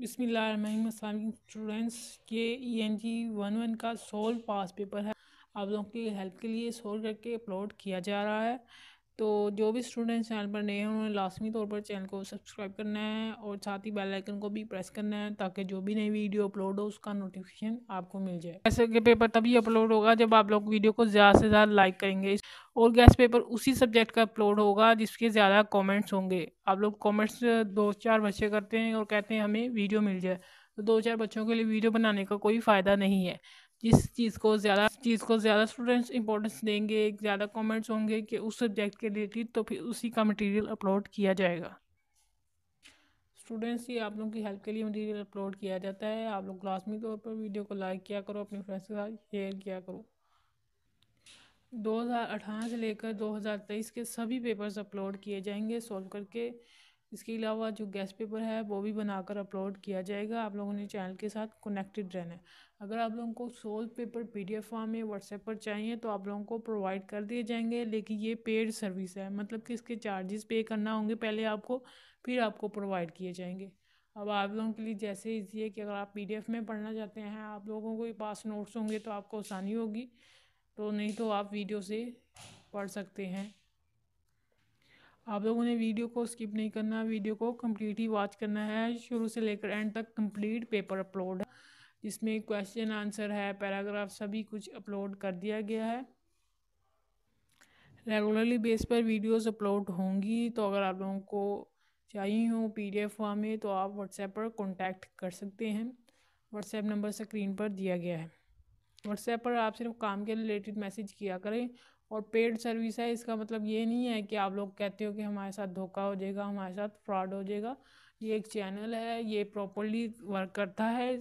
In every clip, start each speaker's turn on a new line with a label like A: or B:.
A: बिसमीम स्टूडेंट्स के E N G one one का सोल पास पेपर है आप लोगों की हेल्प के लिए सोल करके अपलोड किया जा रहा है तो जो भी स्टूडेंट्स चैनल पर नए हैं उन्होंने लाजमी तौर पर चैनल को सब्सक्राइब करना है और साथ ही बेल आइकन को भी प्रेस करना है ताकि जो भी नई वीडियो अपलोड हो उसका नोटिफिकेशन आपको मिल जाए गैस के पेपर तभी अपलोड होगा जब आप लोग वीडियो को ज़्यादा से ज़्यादा लाइक करेंगे और गैस पेपर उसी सब्जेक्ट का अपलोड होगा जिसके ज़्यादा कॉमेंट्स होंगे आप लोग कॉमेंट्स दो चार बच्चे करते हैं और कहते हैं हमें वीडियो मिल जाए तो दो चार बच्चों के लिए वीडियो बनाने का कोई फ़ायदा नहीं है जिस चीज़ को ज़्यादा चीज़ को ज़्यादा स्टूडेंट्स इंपॉर्टेंस देंगे ज़्यादा कमेंट्स होंगे कि उस सब्जेक्ट के रिलेटेड तो फिर उसी का मटेरियल अपलोड किया जाएगा स्टूडेंट्स ये आप लोगों की हेल्प के लिए मटेरियल अपलोड किया जाता है आप लोग लाजमी तौर पर वीडियो को लाइक किया करो अपने फ्रेंड्स के साथ शेयर किया करो 2018 से लेकर 2023 के सभी पेपर्स अपलोड किए जाएंगे सॉल्व करके इसके अलावा जो गैस पेपर है वो भी बनाकर अपलोड किया जाएगा आप लोगों ने चैनल के साथ कनेक्टेड रहना है अगर आप लोगों को सोल पेपर पीडीएफ फॉर्म में व्हाट्सएप पर चाहिए तो आप लोगों को प्रोवाइड कर दिए जाएंगे लेकिन ये पेड सर्विस है मतलब कि इसके चार्जेस पे करना होंगे पहले आपको फिर आपको प्रोवाइड किए जाएंगे अब आप लोगों के लिए जैसे ईजी है कि अगर आप एफ में पढ़ना चाहते हैं आप लोगों को पास नोट्स होंगे तो आपको आसानी होगी तो नहीं तो आप वीडियो से पढ़ सकते हैं आप लोगों ने वीडियो को स्किप नहीं करना वीडियो को कम्प्लीट ही वॉच करना है शुरू से लेकर एंड तक कम्प्लीट पेपर अपलोड जिसमें क्वेश्चन आंसर है पैराग्राफ सभी कुछ अपलोड कर दिया गया है रेगुलरली बेस पर वीडियोस अपलोड होंगी तो अगर आप लोगों को चाहिए हो पीडीएफ एफ में तो आप व्हाट्सएप पर कॉन्टैक्ट कर सकते हैं व्हाट्सएप नंबर स्क्रीन पर दिया गया है व्हाट्सएप पर आप सिर्फ काम के रिलेटेड मैसेज किया करें और पेड सर्विस है इसका मतलब ये नहीं है कि आप लोग कहते हो कि हमारे साथ धोखा हो जाएगा हमारे साथ फ्रॉड हो जाएगा ये एक चैनल है ये प्रॉपरली वर्क करता है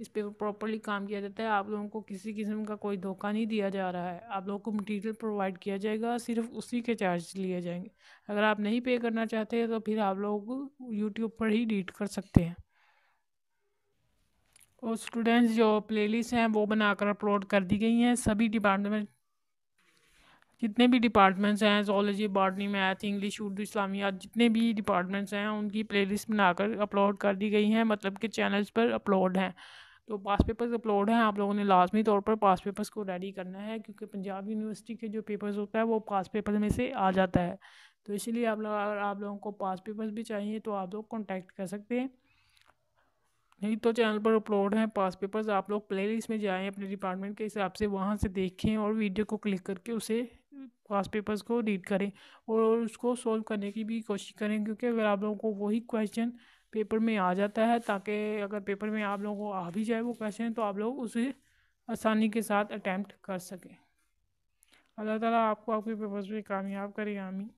A: इस पर प्रॉपरली काम किया जाता है आप लोगों को किसी किस्म का कोई धोखा नहीं दिया जा रहा है आप लोगों को मटेरियल प्रोवाइड किया जाएगा सिर्फ उसी के चार्ज लिए जाएंगे अगर आप नहीं पे करना चाहते तो फिर आप लोग यूट्यूब पर ही डिलीट कर सकते हैं और स्टूडेंट्स जो प्लेलिस्ट हैं वो बनाकर अपलोड कर दी गई हैं सभी डिपार्टमेंट जितने भी डिपार्टमेंट्स हैं zoology botany math English Urdu इस्लामियात जितने भी डिपार्टमेंट्स हैं उनकी प्लेलिस्ट बनाकर अपलोड कर दी गई हैं मतलब कि चैनल्स पर अपलोड हैं तो पास पेपर्स अपलोड हैं आप लोगों ने लाजमी तौर पर पास पेपर्स को रेडी करना है क्योंकि पंजाब यूनिवर्सिटी के जो पेपर्स होता है वो पास पेपर में से आ जाता है तो इसलिए आप लोग अगर आप लोगों को पास पेपर्स भी चाहिए तो आप लोग कॉन्टैक्ट कर सकते हैं नहीं तो चैनल पर अपलोड हैं पास पेपर्स आप लोग प्लेलिस्ट में जाएं अपने डिपार्टमेंट के हिसाब से वहाँ से देखें और वीडियो को क्लिक करके उसे पास पेपर्स को रीड करें और उसको सॉल्व करने की भी कोशिश करें क्योंकि अगर आप लोगों को वही क्वेश्चन पेपर में आ जाता है ताकि अगर पेपर में आप लोगों को आ भी जाए वो क्वेश्चन तो आप लोग उसे आसानी के साथ अटैम्प्ट कर सकें अल्लाह ताला आपको आपके पेपर्स में कामयाब करें आमीन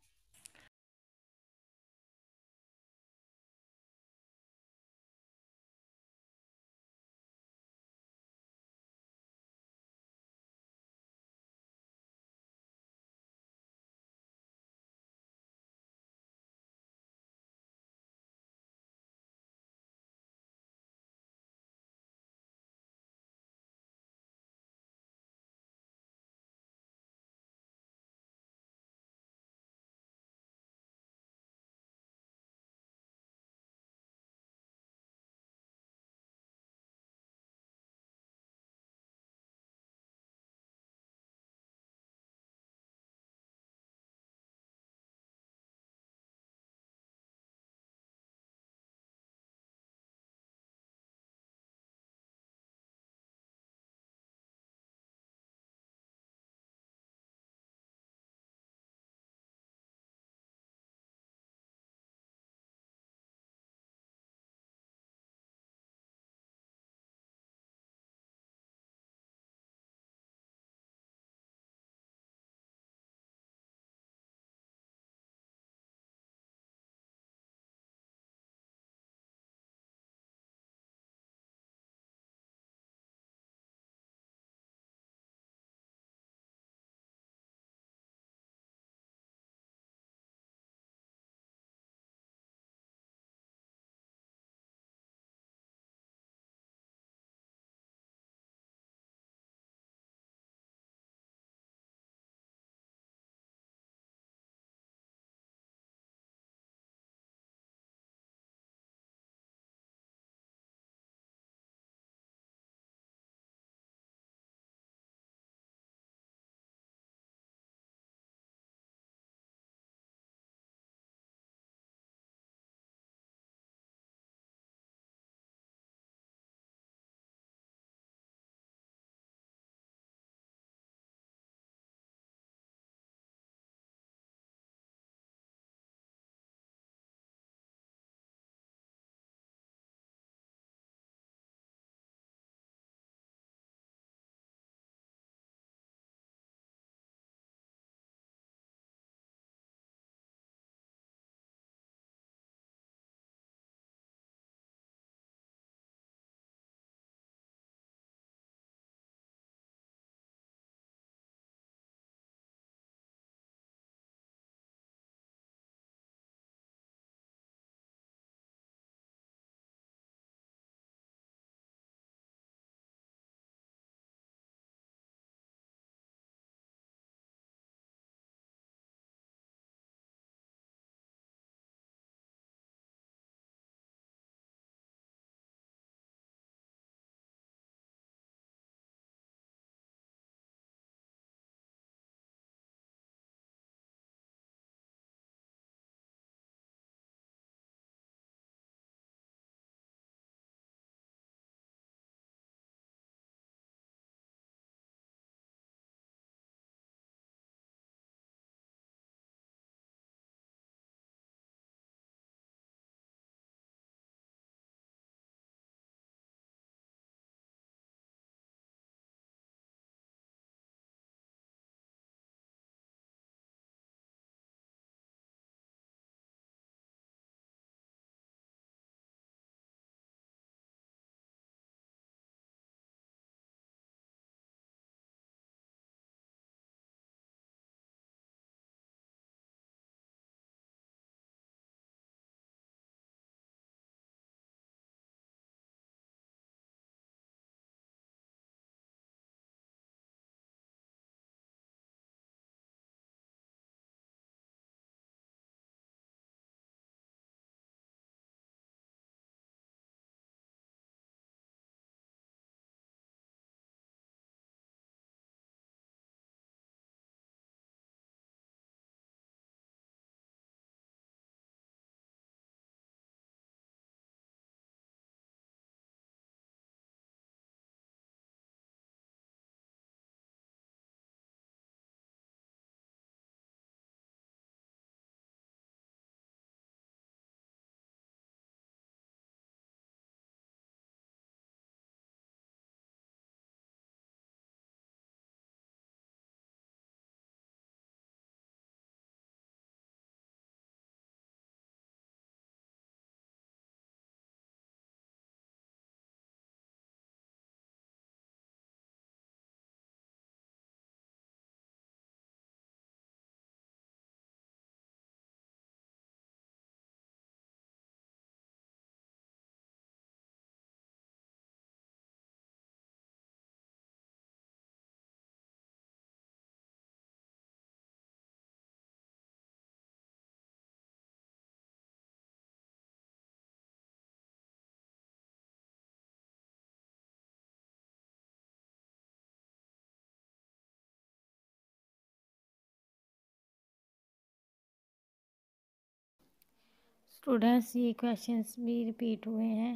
A: स्टूडेंट्स ये क्वेश्चंस भी रिपीट हुए हैं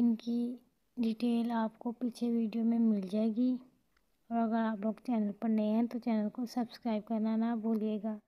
A: इनकी डिटेल आपको पीछे वीडियो में मिल जाएगी और अगर आप लोग चैनल पर नए हैं तो चैनल को सब्सक्राइब करना ना भूलिएगा